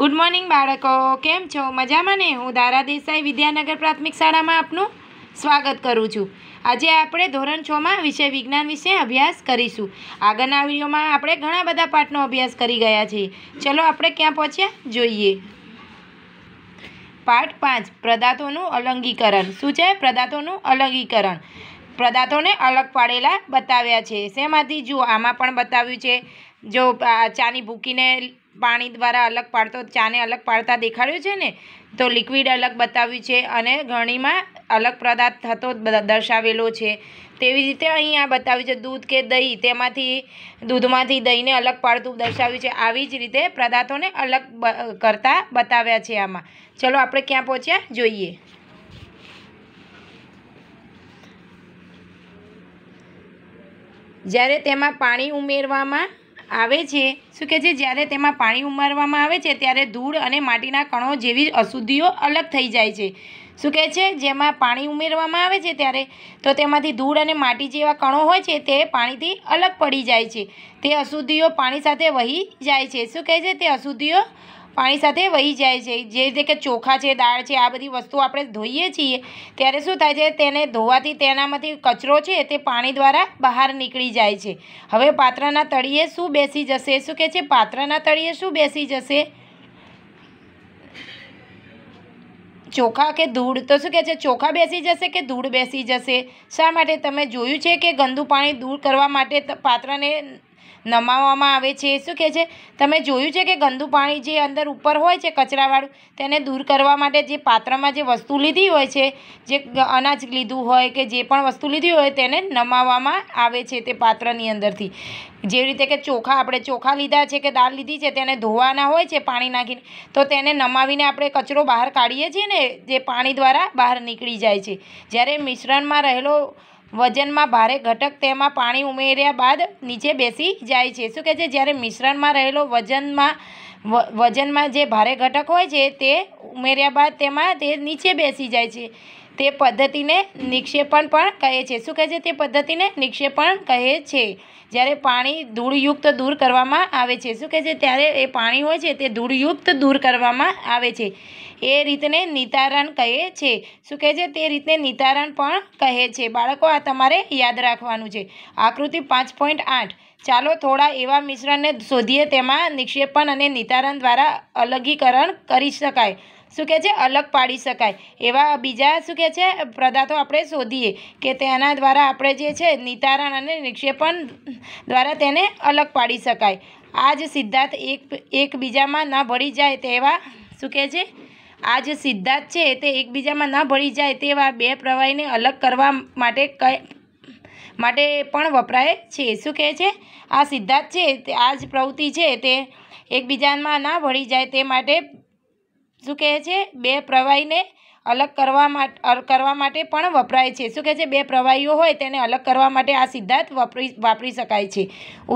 good morning બાળકો કેમ છો મજામાં ને હું દારા દેસાઈ વિદ્યાનગર પ્રાથમિક શાળામાં આપનું સ્વાગત કરું છું આજે આપણે ધોરણ છમાં વિષય વિજ્ઞાન વિશે અભ્યાસ કરીશું આગળના વિડીયોમાં આપણે ઘણા બધા પાઠનો અભ્યાસ કરી ગયા છીએ ચલો આપણે ક્યાં પહોંચ્યા જોઈએ પાઠ પાંચ પ્રદાતોનું અલંગીકરણ શું છે પ્રદાતોનું અલંગીકરણ પદાર્થોને અલગ પાડેલા બતાવ્યા છે શેમાંથી જુઓ આમાં પણ બતાવ્યું છે જો ચાની ભૂકીને પાણી દ્વારા અલગ પાડતો ચાને અલગ પાડતા દેખાડ્યું છે ને તો લિક્વિડ અલગ બતાવ્યું છે અને ઘણીમાં અલગ પદાર્થ થતો દર્શાવેલો છે તેવી રીતે અહીં આ બતાવ્યું છે દૂધ કે દહીં તેમાંથી દૂધમાંથી દહીંને અલગ પાડતું દર્શાવ્યું છે આવી જ રીતે પદાર્થોને અલગ કરતા બતાવ્યા છે આમાં ચલો આપણે ક્યાં પહોંચ્યા જોઈએ જ્યારે તેમાં પાણી ઉમેરવામાં આવે છે શું કે છે જ્યારે તેમાં પાણી ઉમેરવામાં આવે છે ત્યારે ધૂળ અને માટીના કણો જેવી અશુદ્ધિઓ અલગ થઈ જાય છે શું કહે છે જેમાં પાણી ઉમેરવામાં આવે છે ત્યારે તો તેમાંથી ધૂળ અને માટી જેવા કણો હોય છે તે પાણીથી અલગ પડી જાય છે તે અશુદ્ધિઓ પાણી સાથે વહી જાય છે શું કહે છે તે અશુદ્ધિઓ પાણી સાથે વહી જાય છે જે રીતે કે ચોખા છે દાળ છે આ બધી વસ્તુ આપણે ધોઈએ છીએ ત્યારે શું થાય છે તેને ધોવાથી તેનામાંથી કચરો છે તે પાણી દ્વારા બહાર નીકળી જાય છે હવે પાત્રના તળિયે શું બેસી જશે શું કહે છે પાત્રના તળિયે શું બેસી જશે ચોખા કે ધૂળ તો શું કહે છે ચોખા બેસી જશે કે ધૂળ બેસી જશે શા માટે તમે જોયું છે કે ગંદુ પાણી દૂર કરવા માટે પાત્રને નમાવવામાં આવે છે શું કહે છે તમે જોયું છે કે ગંદુ પાણી જે અંદર ઉપર હોય છે કચરાવાળું તેને દૂર કરવા માટે જે પાત્રમાં જે વસ્તુ લીધી હોય છે જે અનાજ લીધું હોય કે જે પણ વસ્તુ લીધી હોય તેને નમાવવામાં આવે છે તે પાત્રની અંદરથી જેવી રીતે કે ચોખા આપણે ચોખા લીધા છે કે દાળ લીધી છે તેને ધોવાના હોય છે પાણી નાખીને તો તેને નમાવીને આપણે કચરો બહાર કાઢીએ છીએ ને જે પાણી દ્વારા બહાર નીકળી જાય છે જ્યારે મિશ્રણમાં રહેલો વજનમાં ભારે ઘટક તેમાં પાણી ઉમેર્યા બાદ નીચે બેસી જાય છે શું કહે છે જ્યારે મિશ્રણમાં રહેલો વજનમાં વજનમાં જે ભારે ઘટક હોય છે તે ઉમેર્યા બાદ તેમાં તે નીચે બેસી જાય છે તે પદ્ધતિને નિક્ષેપણ પણ કહે છે શું કહે છે તે પદ્ધતિને નિક્ષેપણ કહે છે જ્યારે પાણી ધૂળયુક્ત દૂર કરવામાં આવે છે શું કહે છે ત્યારે એ પાણી હોય છે તે ધૂળયુક્ત દૂર કરવામાં આવે છે એ રીતને નિતારણ કહે છે શું કહે છે તે રીતને નિતારણ પણ કહે છે બાળકો આ તમારે યાદ રાખવાનું છે આકૃતિ પાંચ પોઈન્ટ આઠ ચાલો થોડા એવા મિશ્રણને શોધીએ તેમાં નિક્ષેપણ અને નિતારણ દ્વારા અલગીકરણ કરી શકાય શું કહે છે અલગ પાડી શકાય એવા બીજા શું કહે છે પદાર્થો આપણે શોધીએ કે તેના દ્વારા આપણે જે છે નિતારણ અને નિક્ષેપણ દ્વારા તેને અલગ પાડી શકાય આ જ સિદ્ધાંત એક એકબીજામાં ના ભળી જાય તેવા શું કહે છે આ જે સિદ્ધાંત છે તે એકબીજામાં ન ભળી જાય તેવા બે પ્રવાહીને અલગ કરવા માટે કઈ માટે પણ વપરાય છે શું કહે છે આ સિદ્ધાંત છે તે આ જ પ્રવૃત્તિ છે તે એકબીજામાં ના ભળી જાય તે માટે શું કહે છે બે પ્રવાહીને અલગ કરવા માટે કરવા માટે પણ વપરાય છે શું કહે છે બે પ્રવાહીઓ હોય તેને અલગ કરવા માટે આ સિદ્ધાંત વાપરી વાપરી શકાય છે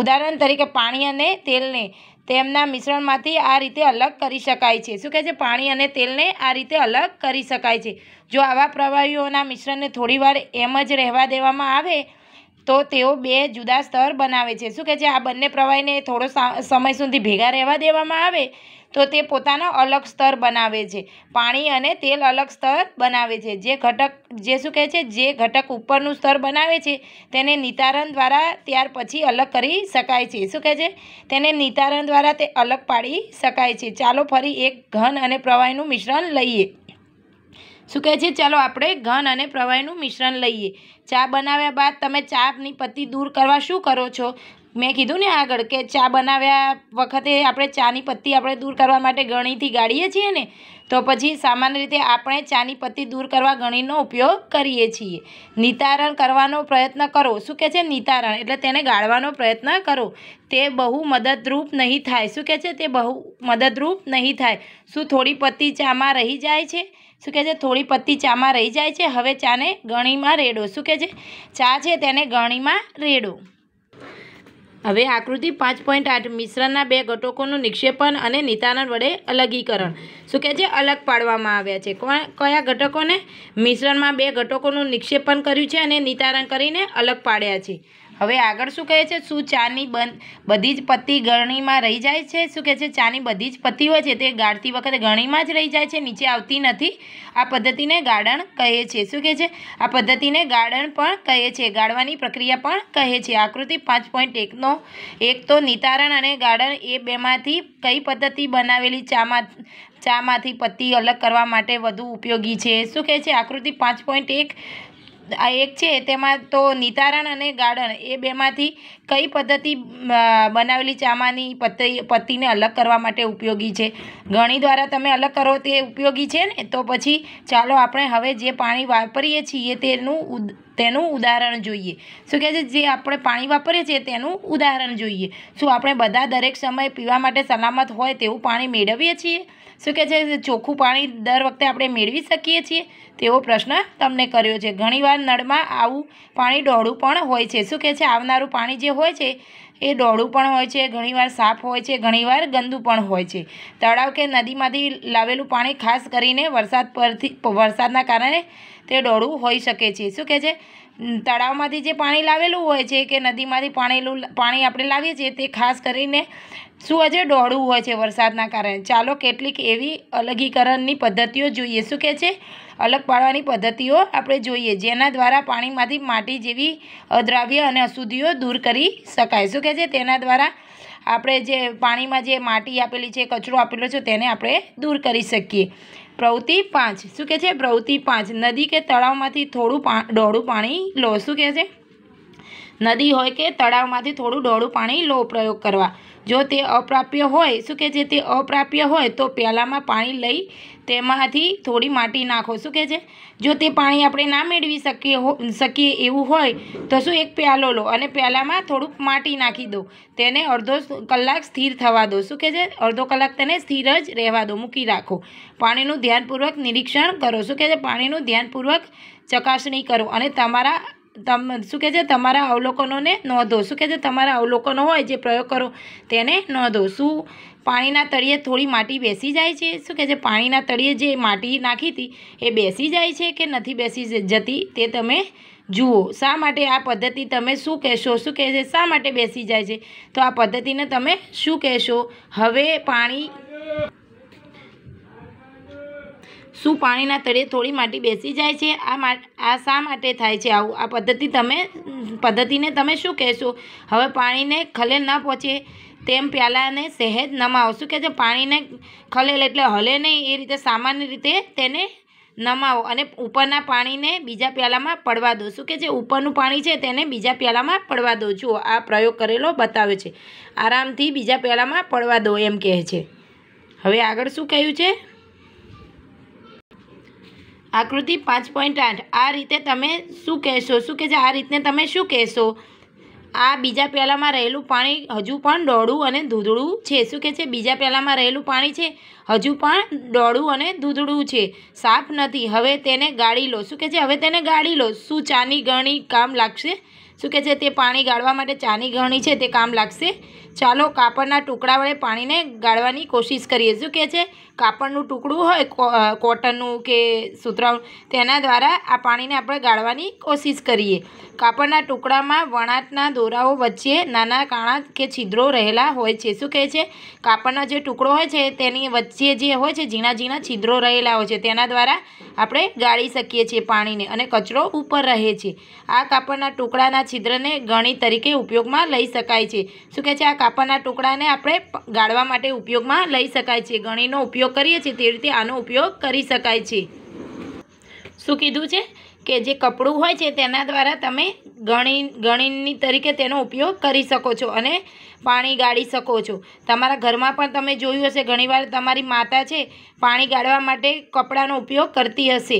ઉદાહરણ તરીકે પાણી અને તેલને તેમના મિશ્રણમાંથી આ રીતે અલગ કરી શકાય છે શું કહે છે પાણી અને તેલને આ રીતે અલગ કરી શકાય છે જો આવા પ્રવાહીઓના મિશ્રણને થોડીવાર એમ જ રહેવા દેવામાં આવે તો તેઓ બે જુદા સ્તર બનાવે છે શું કહે છે આ બંને પ્રવાહીને થોડો સમય સુધી ભેગા રહેવા દેવામાં આવે તો તે પોતાનો અલગ સ્તર બનાવે છે પાણી અને તેલ અલગ સ્તર બનાવે છે જે ઘટક જે શું કહે છે જે ઘટક ઉપરનું સ્તર બનાવે છે તેને નિતારણ દ્વારા ત્યાર પછી અલગ કરી શકાય છે શું કહે છે તેને નિતારણ દ્વારા તે અલગ પાડી શકાય છે ચાલો ફરી એક ઘન અને પ્રવાહીનું મિશ્રણ લઈએ શું કહે છે ચાલો આપણે ઘન અને પ્રવાહીનું મિશ્રણ લઈએ ચા બનાવ્યા બાદ તમે ચાની પત્તી દૂર કરવા શું કરો છો મેં કીધું ને આગળ કે ચા બનાવ્યા વખતે આપણે ચાની પત્તી આપણે દૂર કરવા માટે ગણીથી ગાળીએ છીએ ને તો પછી સામાન્ય રીતે આપણે ચાની પત્તી દૂર કરવા ગણીનો ઉપયોગ કરીએ છીએ નિતારણ કરવાનો પ્રયત્ન કરો શું કહે છે નિતારણ એટલે તેને ગાળવાનો પ્રયત્ન કરો તે બહુ મદદરૂપ નહીં થાય શું કહે છે તે બહુ મદદરૂપ નહીં થાય શું થોડી પત્તી ચામાં રહી જાય છે શું કહે છે થોડી પત્તી ચામાં રહી જાય છે હવે ચાને ગણીમાં રેડો શું કહે છે ચા છે તેને ગણીમાં રેડો હવે આકૃતિ પાંચ પોઈન્ટ આઠ મિશ્રણના બે ઘટકોનું નિક્ષેપણ અને નિતારણ વડે અલગીકરણ શું કહે છે અલગ પાડવામાં આવ્યા છે કયા ઘટકોને મિશ્રણમાં બે ઘટકોનું નિક્ષેપણ કર્યું છે અને નિતારણ કરીને અલગ પાડ્યા છે હવે આગળ શું કહે છે શું ચાની બધી જ પત્તી ગણીમાં રહી જાય છે શું કહે છે ચાની બધી જ પત્તી હોય છે તે ગાળતી વખતે ગણીમાં જ રહી જાય છે નીચે આવતી નથી આ પદ્ધતિને ગાળણ કહે છે શું કહે છે આ પદ્ધતિને ગાળણ પણ કહે છે ગાળવાની પ્રક્રિયા પણ કહે છે આકૃતિ પાંચ પોઈન્ટ એકનો એક તો નિતારણ અને ગાળણ એ બેમાંથી કઈ પદ્ધતિ બનાવેલી ચામાં ચામાંથી પત્તી અલગ કરવા માટે વધુ ઉપયોગી છે શું કહે છે આકૃતિ પાંચ પોઈન્ટ એક આ એક છે તેમાં તો નિતારણ અને ગાર્ડન એ બેમાંથી કઈ પદ્ધતિ બનાવેલી ચામાની પત્તી પત્તીને અલગ કરવા માટે ઉપયોગી છે ગણી દ્વારા તમે અલગ કરો તે ઉપયોગી છે ને તો પછી ચાલો આપણે હવે જે પાણી વાપરીએ છીએ તેનું તેનું ઉદાહરણ જોઈએ શું કહે છે જે આપણે પાણી વાપરીએ છીએ તેનું ઉદાહરણ જોઈએ શું આપણે બધા દરેક સમયે પીવા માટે સલામત હોય તેવું પાણી મેળવીએ છીએ શું કહે છે ચોખ્ખું પાણી દર વખતે આપણે મેળવી શકીએ છીએ તેવો પ્રશ્ન તમને કર્યો છે ઘણીવાર નળમાં આવું પાણી ડોળું પણ હોય છે શું કહે છે આવનારું પાણી જે હોય છે એ ડોળું પણ હોય છે ઘણીવાર સાફ હોય છે ઘણીવાર ગંદુ પણ હોય છે તળાવ કે નદીમાંથી લાવેલું પાણી ખાસ કરીને વરસાદ પરથી વરસાદના કારણે તે ડોળું હોઈ શકે છે શું કહે છે તળાવમાંથી જે પાણી લાવેલું હોય છે કે નદીમાંથી પાણીલું પાણી આપણે લાવીએ છીએ તે ખાસ કરીને શું આજે ડોળવું હોય છે વરસાદના કારણે ચાલો કેટલીક એવી અલગીકરણની પદ્ધતિઓ જોઈએ શું કહે છે અલગ પાડવાની પદ્ધતિઓ આપણે જોઈએ જેના દ્વારા પાણીમાંથી માટી જેવી અદ્રાવ્ય અને અશુદ્ધિઓ દૂર કરી શકાય શું કહે છે તેના દ્વારા આપણે જે પાણીમાં જે માટી આપેલી છે કચરો આપેલો છે તેને આપણે દૂર કરી શકીએ પ્રવૃત્તિ પાંચ શું કહે છે પ્રવૃત્તિ પાંચ નદી કે તળાવમાંથી થોડું પા ડોળું પાણી લો શું કહે છે નદી હોય કે તળાવમાંથી થોડું ડોળું પાણી લો પ્રયોગ કરવા જો તે અપ્રાપ્ય હોય શું કે છે તે અપ્રાપ્ય હોય તો પ્યાલામાં પાણી લઈ તેમાંથી થોડી માટી નાખો શું કે છે જો તે પાણી આપણે ના મેળવી શકીએ શકીએ એવું હોય તો શું એક પ્યાલો લો અને પ્યાલામાં થોડુંક માટી નાખી દો તેને અડધો કલાક સ્થિર થવા દો શું કે છે અડધો કલાક તેને સ્થિર જ રહેવા દો મૂકી રાખો પાણીનું ધ્યાનપૂર્વક નિરીક્ષણ કરો શું કે છે પાણીનું ધ્યાનપૂર્વક ચકાસણી કરો અને તમારા તમ શું કહે છે તમારા અવલોકનોને નોંધો શું કહે છે તમારા અવલોકનો હોય જે પ્રયોગ કરો તેને નોંધો શું પાણીના તળિયે થોડી માટી બેસી જાય છે શું કહે છે પાણીના તળિયે જે માટી નાખી હતી એ બેસી જાય છે કે નથી બેસી જતી તે તમે જુઓ શા માટે આ પદ્ધતિ તમે શું કહેશો શું કહે છે શા માટે બેસી જાય છે તો આ પદ્ધતિને તમે શું કહેશો હવે પાણી શું પાણીના તળે થોડી માટી બેસી જાય છે આ આ શા માટે થાય છે આવું આ પદ્ધતિ તમે પદ્ધતિને તમે શું કહેશો હવે પાણીને ખલેલ ન પહોંચે તેમ પ્યાલાને સહેજ નમાવો શું કહે છે પાણીને ખલેલ એટલે હલે નહીં એ રીતે સામાન્ય રીતે તેને નમાવો અને ઉપરના પાણીને બીજા પ્યાલામાં પડવા દો શું કે છે ઉપરનું પાણી છે તેને બીજા પ્યાલામાં પડવા દો જુઓ આ પ્રયોગ કરેલો બતાવે છે આરામથી બીજા પ્યાલામાં પડવા દો એમ કહે છે હવે આગળ શું કહ્યું છે આકૃતિ પાંચ પોઈન્ટ આઠ આ રીતે તમે શું કહેશો શું કે છે આ રીતને તમે શું કહેશો આ બીજા પ્યાલામાં રહેલું પાણી હજુ પણ દોડું અને દૂધળું છે શું કહે છે બીજા પ્યાલામાં રહેલું પાણી છે હજુ પણ દોડું અને દૂધળું છે સાફ નથી હવે તેને ગાળી લો શું કહે છે હવે તેને ગાળી લો શું ચાની ગણી કામ લાગશે શું કહે છે તે પાણી ગાળવા માટે ચાની ગણી છે તે કામ લાગશે ચાલો કાપડના ટુકડા વડે પાણીને ગાળવાની કોશિશ કરીએ શું કહે છે કાપડનું ટુકડું હોય કોટનનું કે સુતરાઉનું તેના દ્વારા આ પાણીને આપણે ગાળવાની કોશિશ કરીએ કાપડના ટુકડામાં વણાટના દોરાઓ વચ્ચે નાના કાણા કે છિદ્રો રહેલા હોય છે શું કહે છે કાપડનો જે ટુકડો હોય છે તેની વચ્ચે જે હોય છે ઝીણા ઝીણા છિદ્રો રહેલા હોય છે તેના દ્વારા આપણે ગાળી શકીએ છીએ પાણીને અને કચરો ઉપર રહે છે આ કાપડના ટુકડાના છિદ્રને ગણી તરીકે ઉપયોગમાં લઈ શકાય છે શું કહે છે આ કાપડના ટુકડાને આપણે ગાળવા માટે ઉપયોગમાં લઈ શકાય છે ગણીનો ઉપયોગ કરીએ છીએ તે રીતે આનો ઉપયોગ કરી શકાય છે શું કીધું છે કે જે કપડું હોય છે તેના દ્વારા તમે ગણી ગણીની તરીકે તેનો ઉપયોગ કરી શકો છો અને પાણી ગાળી શકો છો તમારા ઘરમાં પણ તમે જોયું હશે ઘણીવાર તમારી માતા છે પાણી ગાળવા માટે કપડાનો ઉપયોગ કરતી હશે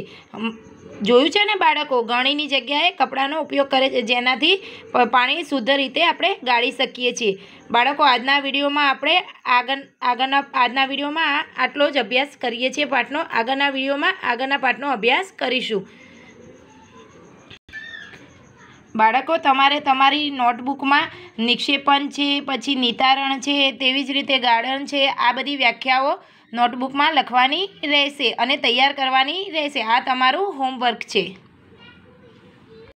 જોયું છે ને બાળકો ગણીની જગ્યાએ કપડાનો ઉપયોગ કરે છે જેનાથી પાણી શુદ્ધ રીતે આપણે ગાળી શકીએ છીએ બાળકો આજના વિડીયોમાં આપણે આગળ આગળના આજના વિડીયોમાં આટલો જ અભ્યાસ કરીએ છીએ પાઠનો આગળના વિડીયોમાં આગળના પાઠનો અભ્યાસ કરીશું બાળકો તમારે તમારી નોટબુકમાં નિક્ષેપણ છે પછી નિતારણ છે તેવી જ રીતે ગાર્ડન છે આ બધી વ્યાખ્યાઓ નોટબુકમાં લખવાની રહેશે અને તૈયાર કરવાની રહેશે આ તમારું હોમવર્ક છે